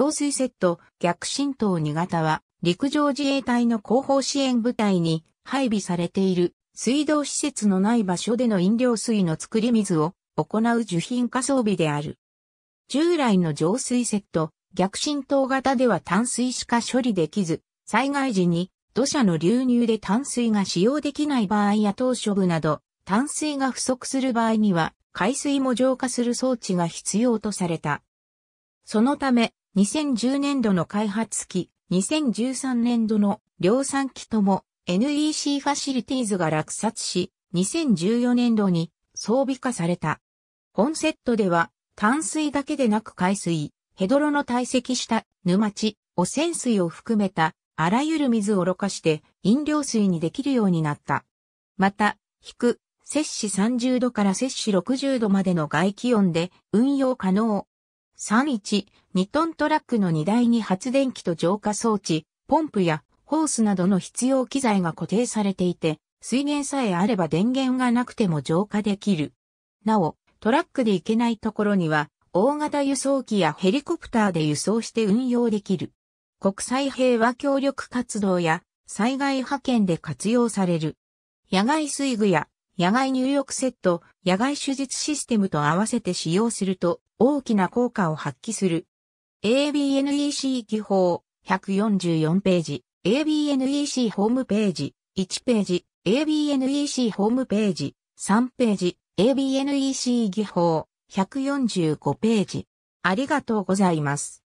浄水セット逆浸透2型は陸上自衛隊の後方支援部隊に配備されている水道施設のない場所での飲料水の作り水を行う受品化装備である。従来の浄水セット逆浸透型では淡水しか処理できず、災害時に土砂の流入で淡水が使用できない場合や島処部など、淡水が不足する場合には、海水も浄化する装置が必要とされた。そのため、2010年度の開発期、2013年度の量産期とも NEC ファシリティーズが落札し、2014年度に装備化された。本セットでは、淡水だけでなく海水、ヘドロの堆積した沼地、汚染水を含めたあらゆる水をろ過して飲料水にできるようになった。また、引く、摂氏30度から摂氏60度までの外気温で運用可能。31、2トントラックの荷台に発電機と浄化装置、ポンプやホースなどの必要機材が固定されていて、水源さえあれば電源がなくても浄化できる。なお、トラックで行けないところには、大型輸送機やヘリコプターで輸送して運用できる。国際平和協力活動や災害派遣で活用される。野外水具や野外入浴セット、野外手術システムと合わせて使用すると大きな効果を発揮する。ABNEC 技法144ページ ABNEC ホームページ1ページ ABNEC ホームページ3ページ ABNEC 技法145ページありがとうございます。